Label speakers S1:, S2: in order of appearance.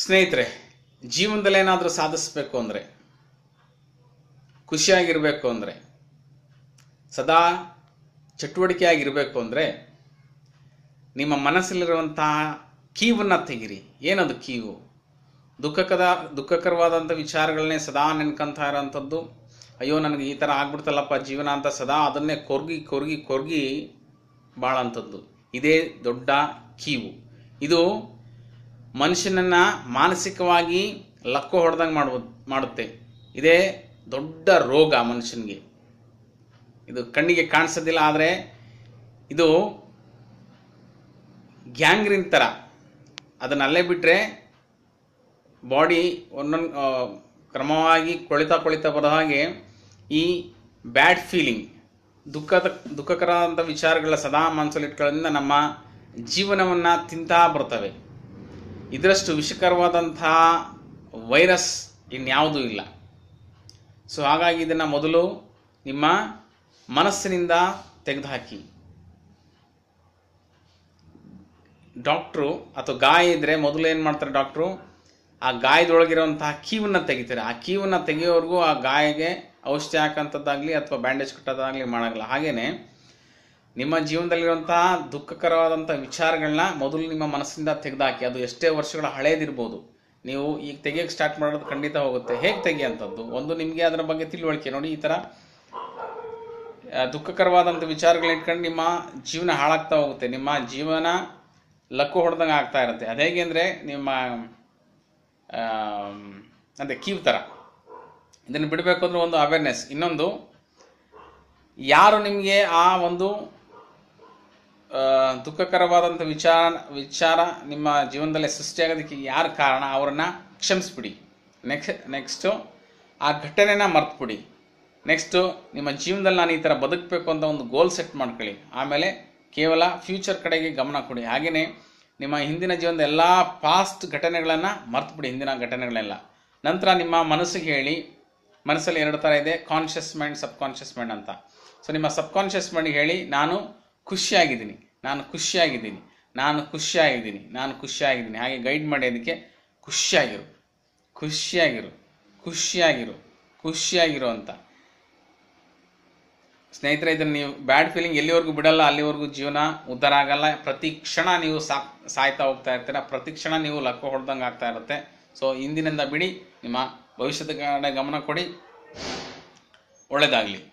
S1: ಸ್ನೇಹಿತರೆ ಜೀವನದಲ್ಲಿ ಏನಾದರೂ ಸಾಧಿಸಬೇಕು ಅಂದರೆ ಖುಷಿಯಾಗಿರಬೇಕು ಅಂದರೆ ಸದಾ ಚಟುವಟಿಕೆಯಾಗಿರಬೇಕು ಅಂದರೆ ನಿಮ್ಮ ಮನಸ್ಸಲ್ಲಿರುವಂತಹ ಕೀವನ್ನು ತೆಗಿರಿ ಏನದು ಕೀವು ದುಃಖಕದ ದುಃಖಕರವಾದಂಥ ವಿಚಾರಗಳನ್ನೇ ಸದಾ ನೆನ್ಕೊಂತ ಇರೋಂಥದ್ದು ಅಯ್ಯೋ ನನಗೆ ಈ ಥರ ಆಗ್ಬಿಡ್ತಲ್ಲಪ್ಪ ಜೀವನ ಅಂತ ಸದಾ ಅದನ್ನೇ ಕೊರ್ಗಿ ಕೊರ್ಗಿ ಕೊರ್ಗಿ ಬಾಳಂಥದ್ದು ಇದೇ ದೊಡ್ಡ ಕೀವು ಇದು ಮನುಷ್ಯನನ್ನು ಮಾನಸಿಕವಾಗಿ ಲಕ್ಕು ಹೊಡೆದಂಗೆ ಮಾಡ್ಬೋದು ಮಾಡುತ್ತೆ ಇದೇ ದೊಡ್ಡ ರೋಗ ಮನುಷ್ಯನಿಗೆ ಇದು ಕಣ್ಣಿಗೆ ಕಾಣಿಸೋದಿಲ್ಲ ಆದರೆ ಇದು ಗ್ಯಾಂಗ್ರಿನ್ ಥರ ಅದನ್ನು ಅಲ್ಲೇ ಬಿಟ್ಟರೆ ಬಾಡಿ ಒಂದೊಂದು ಕ್ರಮವಾಗಿ ಕೊಳಿತಾ ಕೊಳಿತಾ ಬರೋ ಹಾಗೆ ಈ ಬ್ಯಾಡ್ ಫೀಲಿಂಗ್ ದುಃಖದ ದುಃಖಕರವಾದಂಥ ವಿಚಾರಗಳ ಸದಾ ಮನಸ್ಸಲ್ಲಿ ನಮ್ಮ ಜೀವನವನ್ನು ತಿಂತಾ ಬರ್ತವೆ ಇದರಷ್ಟು ವಿಷಕರವಾದಂಥ ವೈರಸ್ ಇನ್ಯಾವುದೂ ಇಲ್ಲ ಸೊ ಹಾಗಾಗಿ ಇದನ್ನು ಮೊದಲು ನಿಮ್ಮ ಮನಸ್ಸಿನಿಂದ ತೆಗೆದುಹಾಕಿ ಡಾಕ್ಟ್ರು ಅಥವಾ ಗಾಯ ಇದ್ದರೆ ಮೊದಲು ಏನು ಮಾಡ್ತಾರೆ ಡಾಕ್ಟ್ರು ಆ ಗಾಯದೊಳಗಿರುವಂತಹ ಕೀವನ್ನು ತೆಗಿತಾರೆ ಆ ಕೀವನ್ನು ತೆಗೆಯೋವರೆಗೂ ಆ ಗಾಯಗೆ ಔಷಧಿ ಹಾಕೋಂಥದ್ದಾಗಲಿ ಅಥವಾ ಬ್ಯಾಂಡೇಜ್ ಕಟ್ಟೋದಾಗಲಿ ಮಾಡೋಲ್ಲ ಹಾಗೆಯೇ ನಿಮ್ಮ ಜೀವನದಲ್ಲಿರುವಂತಹ ದುಃಖಕರವಾದಂಥ ವಿಚಾರಗಳನ್ನ ಮೊದಲು ನಿಮ್ಮ ಮನಸ್ಸಿಂದ ತೆಗೆದಾಕಿ ಅದು ಎಷ್ಟೇ ವರ್ಷಗಳ ಹಳೇದಿರ್ಬೋದು ನೀವು ಈಗ ತೆಗೆಯೋಕೆ ಸ್ಟಾರ್ಟ್ ಮಾಡೋದು ಖಂಡಿತ ಹೋಗುತ್ತೆ ಹೇಗೆ ತೆಗಿಯಂಥದ್ದು ಒಂದು ನಿಮಗೆ ಅದರ ಬಗ್ಗೆ ತಿಳುವಳಿಕೆ ನೋಡಿ ಈ ಥರ ದುಃಖಕರವಾದಂಥ ವಿಚಾರಗಳನ್ನ ಇಟ್ಕೊಂಡು ನಿಮ್ಮ ಜೀವನ ಹಾಳಾಗ್ತಾ ಹೋಗುತ್ತೆ ನಿಮ್ಮ ಜೀವನ ಲಕ್ಕು ಹೊಡೆದಂಗೆ ಆಗ್ತಾ ಇರುತ್ತೆ ಅದು ಹೇಗೆ ಅಂದರೆ ನಿಮ್ಮ ಅದೇ ಕೀವ್ ಥರ ಇದನ್ನು ಬಿಡಬೇಕು ಅಂದ್ರೆ ಒಂದು ಅವೇರ್ನೆಸ್ ಇನ್ನೊಂದು ಯಾರು ನಿಮಗೆ ಆ ಒಂದು ದುಃಖಕರವಾದಂಥ ವಿಚಾರ ವಿಚಾರ ನಿಮ್ಮ ಜೀವನದಲ್ಲಿ ಸೃಷ್ಟಿಯಾಗೋದಕ್ಕೆ ಯಾರು ಕಾರಣ ಅವರನ್ನು ಕ್ಷಮಿಸ್ಬಿಡಿ ನೆಕ್ಸ್ಟ್ ನೆಕ್ಸ್ಟು ಆ ಘಟನೆನ ಮರ್ತುಬಿಡಿ ನೆಕ್ಸ್ಟು ನಿಮ್ಮ ಜೀವನದಲ್ಲಿ ನಾನು ಈ ಥರ ಬದುಕಬೇಕು ಅಂತ ಒಂದು ಗೋಲ್ ಸೆಟ್ ಮಾಡ್ಕೊಳ್ಳಿ ಆಮೇಲೆ ಕೇವಲ ಫ್ಯೂಚರ್ ಕಡೆಗೆ ಗಮನ ಕೊಡಿ ಹಾಗೆಯೇ ನಿಮ್ಮ ಹಿಂದಿನ ಜೀವನದ ಎಲ್ಲ ಪಾಸ್ಟ್ ಘಟನೆಗಳನ್ನು ಮರ್ತುಬಿಡಿ ಹಿಂದಿನ ಘಟನೆಗಳೆಲ್ಲ ನಂತರ ನಿಮ್ಮ ಮನಸ್ಸಿಗೆ ಹೇಳಿ ಮನಸ್ಸಲ್ಲಿ ಎರಡು ಥರ ಇದೆ ಕಾನ್ಷಿಯಸ್ ಮೈಂಡ್ ಕಾನ್ಷಿಯಸ್ ಮೈಂಡ್ ಅಂತ ಸೊ ನಿಮ್ಮ ಸಬ್ ಕಾನ್ಷಿಯಸ್ ಮೈಂಡ್ಗೆ ಹೇಳಿ ನಾನು ಖುಷಿಯಾಗಿದ್ದೀನಿ ನಾನು ಖುಷಿಯಾಗಿದ್ದೀನಿ ನಾನು ಖುಷಿಯಾಗಿದ್ದೀನಿ ನಾನು ಖುಷಿಯಾಗಿದ್ದೀನಿ ಹಾಗೆ ಗೈಡ್ ಮಾಡೋದಕ್ಕೆ ಖುಷಿಯಾಗಿರು ಖುಷಿಯಾಗಿರು ಖುಷಿಯಾಗಿರು ಖುಷಿಯಾಗಿರು ಅಂತ ಸ್ನೇಹಿತರೆ ಇದನ್ನು ನೀವು ಬ್ಯಾಡ್ ಫೀಲಿಂಗ್ ಎಲ್ಲಿವರೆಗೂ ಬಿಡಲ್ಲ ಅಲ್ಲಿವರೆಗೂ ಜೀವನ ಉದ್ಧಾರ ಆಗಲ್ಲ ಪ್ರತಿ ಕ್ಷಣ ನೀವು ಸಾಕ್ ಸಾಯ್ತಾ ಹೋಗ್ತಾ ಇರ್ತೀರ ಪ್ರತಿ ಕ್ಷಣ ನೀವು ಲಕ್ಕ ಹೊಡೆದಂಗೆ ಆಗ್ತಾ ಇರುತ್ತೆ ಸೊ ಇಂದಿನಿಂದ ಬಿಡಿ ನಿಮ್ಮ ಭವಿಷ್ಯದ ಕಡೆ ಗಮನ ಕೊಡಿ ಒಳ್ಳೆಯದಾಗಲಿ